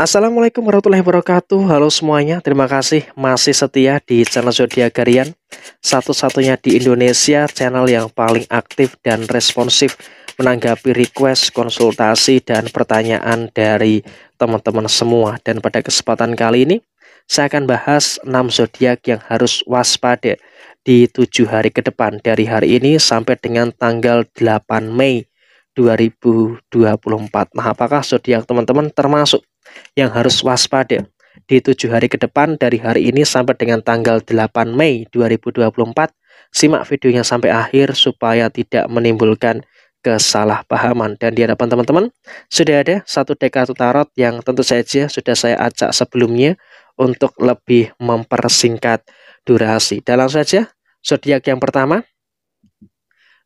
Assalamualaikum warahmatullahi wabarakatuh. Halo semuanya, terima kasih masih setia di channel Zodiak Garian. Satu-satunya di Indonesia channel yang paling aktif dan responsif menanggapi request, konsultasi dan pertanyaan dari teman-teman semua. Dan pada kesempatan kali ini saya akan bahas 6 zodiak yang harus waspada di 7 hari ke depan dari hari ini sampai dengan tanggal 8 Mei 2024. Nah, apakah zodiak teman-teman termasuk yang harus waspada di tujuh hari ke depan dari hari ini sampai dengan tanggal 8 Mei 2024. Simak videonya sampai akhir supaya tidak menimbulkan kesalahpahaman. Dan di hadapan teman-teman sudah ada satu dekat tarot yang tentu saja sudah saya acak sebelumnya untuk lebih mempersingkat durasi. Dan langsung saja zodiak yang pertama.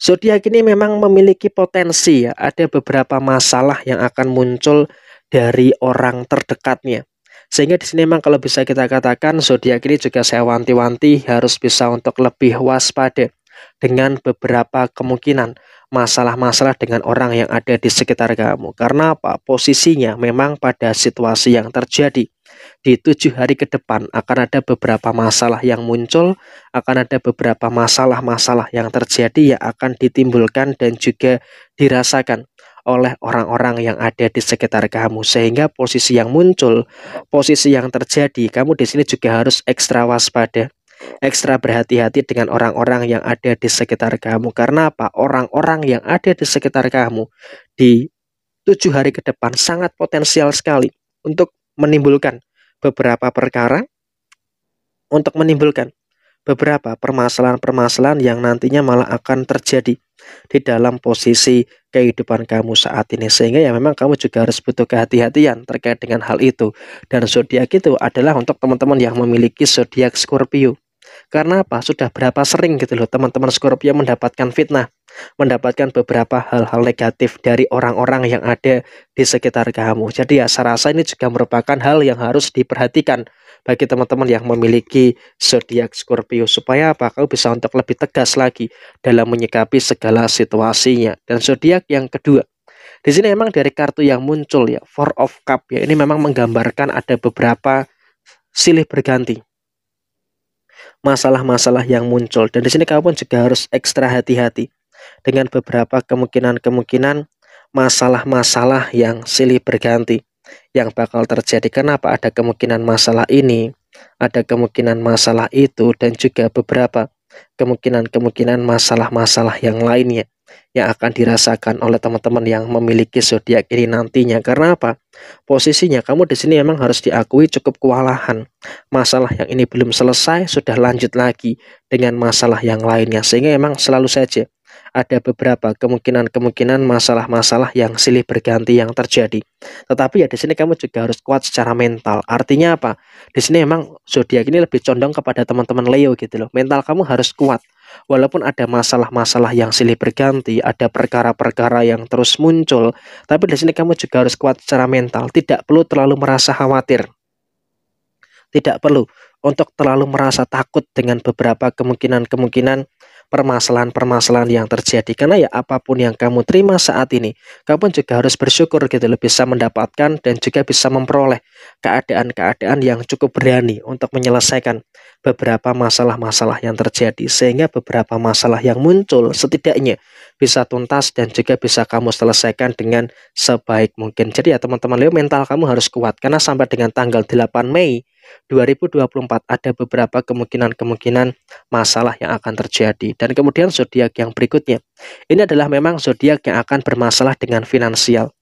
Zodiak ini memang memiliki potensi ya, ada beberapa masalah yang akan muncul dari orang terdekatnya. Sehingga di sini memang kalau bisa kita katakan zodiak ini juga saya wanti-wanti harus bisa untuk lebih waspada dengan beberapa kemungkinan masalah-masalah dengan orang yang ada di sekitar kamu. Karena apa? Posisinya memang pada situasi yang terjadi di tujuh hari ke depan akan ada beberapa masalah yang muncul, akan ada beberapa masalah-masalah yang terjadi yang akan ditimbulkan dan juga dirasakan oleh orang-orang yang ada di sekitar kamu sehingga posisi yang muncul, posisi yang terjadi, kamu di sini juga harus ekstra waspada ekstra berhati-hati dengan orang-orang yang ada di sekitar kamu. Karena apa? Orang-orang yang ada di sekitar kamu di tujuh hari ke depan sangat potensial sekali untuk menimbulkan beberapa perkara, untuk menimbulkan beberapa permasalahan-permasalahan yang nantinya malah akan terjadi di dalam posisi kehidupan kamu saat ini sehingga ya memang kamu juga harus butuh kehati-hatian terkait dengan hal itu dan zodiak itu adalah untuk teman-teman yang memiliki zodiak Scorpio karena apa sudah berapa sering gitu loh teman-teman Scorpio mendapatkan fitnah mendapatkan beberapa hal-hal negatif dari orang-orang yang ada di sekitar kamu jadi ya saya rasa ini juga merupakan hal yang harus diperhatikan bagi teman-teman yang memiliki zodiak Scorpio supaya apa kau bisa untuk lebih tegas lagi dalam menyikapi segala situasinya dan zodiak yang kedua di sini memang dari kartu yang muncul ya Four of Cup ya ini memang menggambarkan ada beberapa silih berganti masalah-masalah yang muncul dan di sini kau pun juga harus ekstra hati-hati dengan beberapa kemungkinan-kemungkinan masalah-masalah yang silih berganti yang bakal terjadi. Kenapa ada kemungkinan masalah ini, ada kemungkinan masalah itu, dan juga beberapa kemungkinan-kemungkinan masalah-masalah yang lainnya yang akan dirasakan oleh teman-teman yang memiliki zodiak ini nantinya. Karena apa? Posisinya kamu di sini memang harus diakui cukup kewalahan. Masalah yang ini belum selesai sudah lanjut lagi dengan masalah yang lainnya. Sehingga memang selalu saja ada beberapa kemungkinan-kemungkinan masalah-masalah yang silih berganti yang terjadi. Tetapi ya di sini kamu juga harus kuat secara mental. Artinya apa? Di sini memang zodiak ini lebih condong kepada teman-teman Leo gitu loh. Mental kamu harus kuat. Walaupun ada masalah-masalah yang silih berganti, ada perkara-perkara yang terus muncul, tapi di sini kamu juga harus kuat secara mental. Tidak perlu terlalu merasa khawatir. Tidak perlu untuk terlalu merasa takut dengan beberapa kemungkinan-kemungkinan permasalahan-permasalahan yang terjadi karena ya apapun yang kamu terima saat ini kamu juga harus bersyukur gitu loh bisa mendapatkan dan juga bisa memperoleh keadaan-keadaan yang cukup berani untuk menyelesaikan beberapa masalah-masalah yang terjadi sehingga beberapa masalah yang muncul setidaknya bisa tuntas dan juga bisa kamu selesaikan dengan sebaik mungkin. Jadi ya teman-teman Leo mental kamu harus kuat karena sampai dengan tanggal 8 Mei 2024 ada beberapa kemungkinan-kemungkinan masalah yang akan terjadi. Dan kemudian zodiak yang berikutnya. Ini adalah memang zodiak yang akan bermasalah dengan finansial.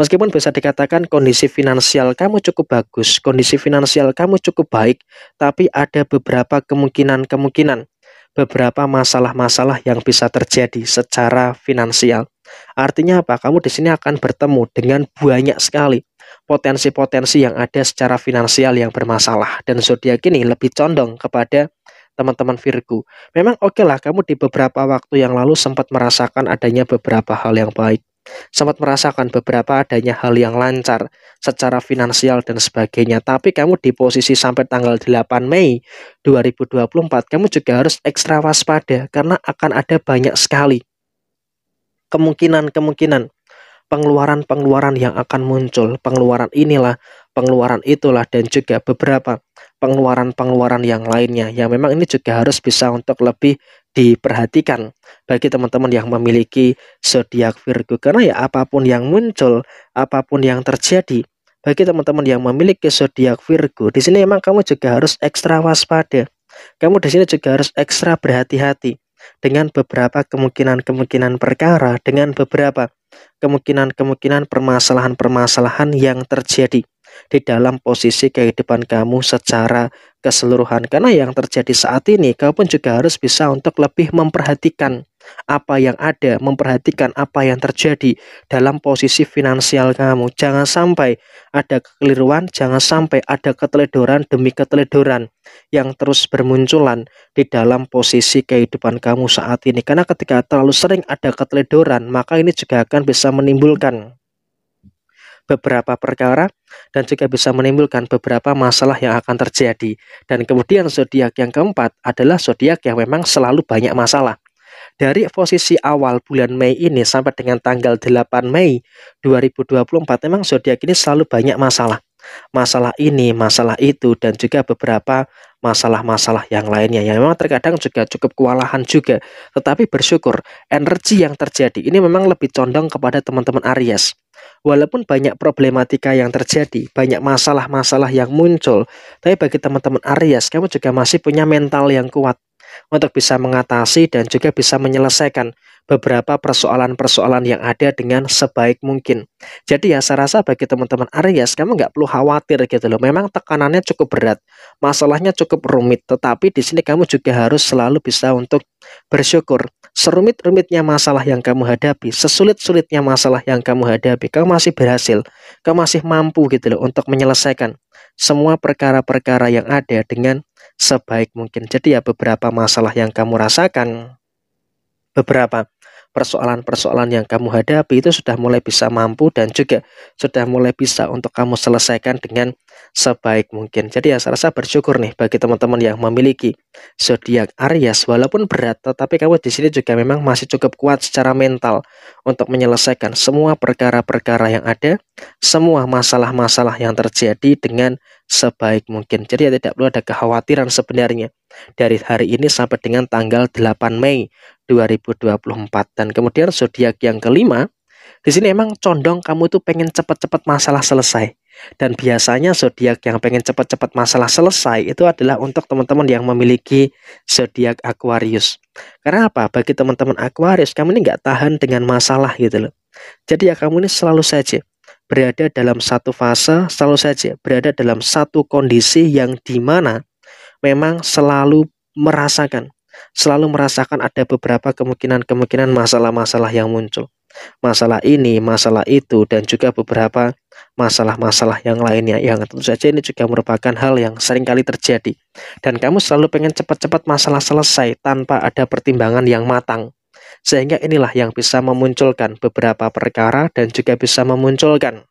Meskipun bisa dikatakan kondisi finansial kamu cukup bagus, kondisi finansial kamu cukup baik, tapi ada beberapa kemungkinan-kemungkinan beberapa masalah-masalah yang bisa terjadi secara finansial. Artinya apa? Kamu di sini akan bertemu dengan banyak sekali potensi-potensi yang ada secara finansial yang bermasalah dan zodiak ini lebih condong kepada teman-teman Virgo. Memang oke okay lah kamu di beberapa waktu yang lalu sempat merasakan adanya beberapa hal yang baik sempat merasakan beberapa adanya hal yang lancar secara finansial dan sebagainya. Tapi kamu di posisi sampai tanggal 8 Mei 2024, kamu juga harus ekstra waspada karena akan ada banyak sekali kemungkinan-kemungkinan pengeluaran-pengeluaran yang akan muncul. Pengeluaran inilah, pengeluaran itulah, dan juga beberapa pengeluaran-pengeluaran yang lainnya yang memang ini juga harus bisa untuk lebih diperhatikan bagi teman-teman yang memiliki zodiak Virgo karena ya apapun yang muncul, apapun yang terjadi bagi teman-teman yang memiliki zodiak Virgo, di sini memang kamu juga harus ekstra waspada. Kamu di sini juga harus ekstra berhati-hati dengan beberapa kemungkinan-kemungkinan perkara, dengan beberapa kemungkinan-kemungkinan permasalahan-permasalahan yang terjadi di dalam posisi kehidupan kamu secara keseluruhan. Karena yang terjadi saat ini, kau pun juga harus bisa untuk lebih memperhatikan apa yang ada, memperhatikan apa yang terjadi dalam posisi finansial kamu. Jangan sampai ada kekeliruan, jangan sampai ada keteledoran demi keteledoran yang terus bermunculan di dalam posisi kehidupan kamu saat ini. Karena ketika terlalu sering ada keteledoran, maka ini juga akan bisa menimbulkan beberapa perkara dan juga bisa menimbulkan beberapa masalah yang akan terjadi. Dan kemudian zodiak yang keempat adalah zodiak yang memang selalu banyak masalah. Dari posisi awal bulan Mei ini sampai dengan tanggal 8 Mei 2024 memang zodiak ini selalu banyak masalah masalah ini, masalah itu, dan juga beberapa masalah-masalah yang lainnya yang memang terkadang juga cukup kewalahan juga. Tetapi bersyukur, energi yang terjadi ini memang lebih condong kepada teman-teman Aries. Walaupun banyak problematika yang terjadi, banyak masalah-masalah yang muncul, tapi bagi teman-teman Aries, kamu juga masih punya mental yang kuat, untuk bisa mengatasi dan juga bisa menyelesaikan beberapa persoalan-persoalan yang ada dengan sebaik mungkin. Jadi ya saya rasa bagi teman-teman Aries kamu nggak perlu khawatir gitu loh. Memang tekanannya cukup berat, masalahnya cukup rumit, tetapi di sini kamu juga harus selalu bisa untuk bersyukur. Serumit-rumitnya masalah yang kamu hadapi, sesulit-sulitnya masalah yang kamu hadapi, kamu masih berhasil, kamu masih mampu gitu loh untuk menyelesaikan semua perkara-perkara yang ada dengan sebaik mungkin. Jadi ya beberapa masalah yang kamu rasakan, beberapa persoalan-persoalan yang kamu hadapi itu sudah mulai bisa mampu dan juga sudah mulai bisa untuk kamu selesaikan dengan sebaik mungkin. Jadi ya saya rasa bersyukur nih bagi teman-teman yang memiliki zodiak Aries walaupun berat tetapi kamu di sini juga memang masih cukup kuat secara mental untuk menyelesaikan semua perkara-perkara yang ada, semua masalah-masalah yang terjadi dengan sebaik mungkin. Jadi ya tidak perlu ada kekhawatiran sebenarnya dari hari ini sampai dengan tanggal 8 Mei 2024 dan kemudian zodiak yang kelima di sini emang condong kamu itu pengen cepat-cepat masalah selesai dan biasanya zodiak yang pengen cepat-cepat masalah selesai itu adalah untuk teman-teman yang memiliki zodiak Aquarius karena apa bagi teman-teman Aquarius kamu ini nggak tahan dengan masalah gitu loh jadi ya kamu ini selalu saja berada dalam satu fase selalu saja berada dalam satu kondisi yang dimana memang selalu merasakan selalu merasakan ada beberapa kemungkinan-kemungkinan masalah-masalah yang muncul. Masalah ini, masalah itu, dan juga beberapa masalah-masalah yang lainnya yang tentu saja ini juga merupakan hal yang sering kali terjadi. Dan kamu selalu pengen cepat-cepat masalah selesai tanpa ada pertimbangan yang matang. Sehingga inilah yang bisa memunculkan beberapa perkara dan juga bisa memunculkan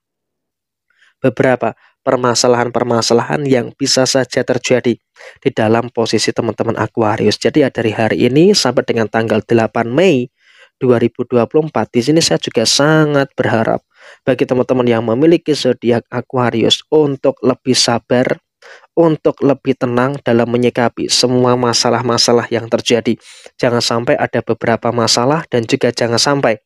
beberapa permasalahan-permasalahan yang bisa saja terjadi di dalam posisi teman-teman Aquarius. Jadi ya dari hari ini sampai dengan tanggal 8 Mei 2024 di sini saya juga sangat berharap bagi teman-teman yang memiliki zodiak Aquarius untuk lebih sabar, untuk lebih tenang dalam menyikapi semua masalah-masalah yang terjadi. Jangan sampai ada beberapa masalah dan juga jangan sampai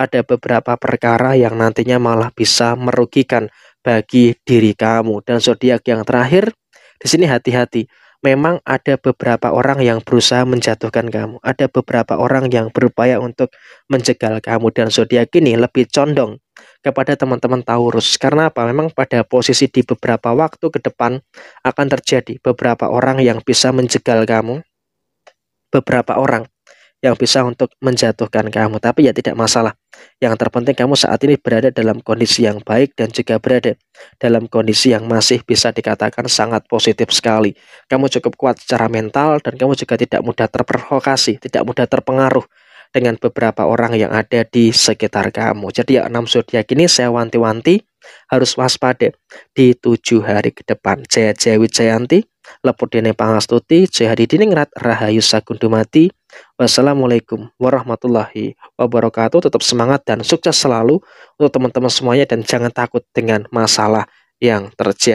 ada beberapa perkara yang nantinya malah bisa merugikan bagi diri kamu. Dan zodiak yang terakhir, di sini hati-hati. Memang ada beberapa orang yang berusaha menjatuhkan kamu. Ada beberapa orang yang berupaya untuk menjegal kamu dan zodiak ini lebih condong kepada teman-teman Taurus. Karena apa? Memang pada posisi di beberapa waktu ke depan akan terjadi beberapa orang yang bisa menjegal kamu. Beberapa orang yang bisa untuk menjatuhkan kamu. Tapi ya tidak masalah. Yang terpenting kamu saat ini berada dalam kondisi yang baik dan juga berada dalam kondisi yang masih bisa dikatakan sangat positif sekali. Kamu cukup kuat secara mental dan kamu juga tidak mudah terprovokasi, tidak mudah terpengaruh dengan beberapa orang yang ada di sekitar kamu. Jadi ya enam zodiak ini saya wanti-wanti harus waspada di tujuh hari ke depan. Jaya Jaya Wijayanti, Dene Pangastuti, Jaya Diningrat, Rahayu Sagundumati. Wassalamualaikum warahmatullahi wabarakatuh. Tetap semangat dan sukses selalu untuk teman-teman semuanya dan jangan takut dengan masalah yang terjadi.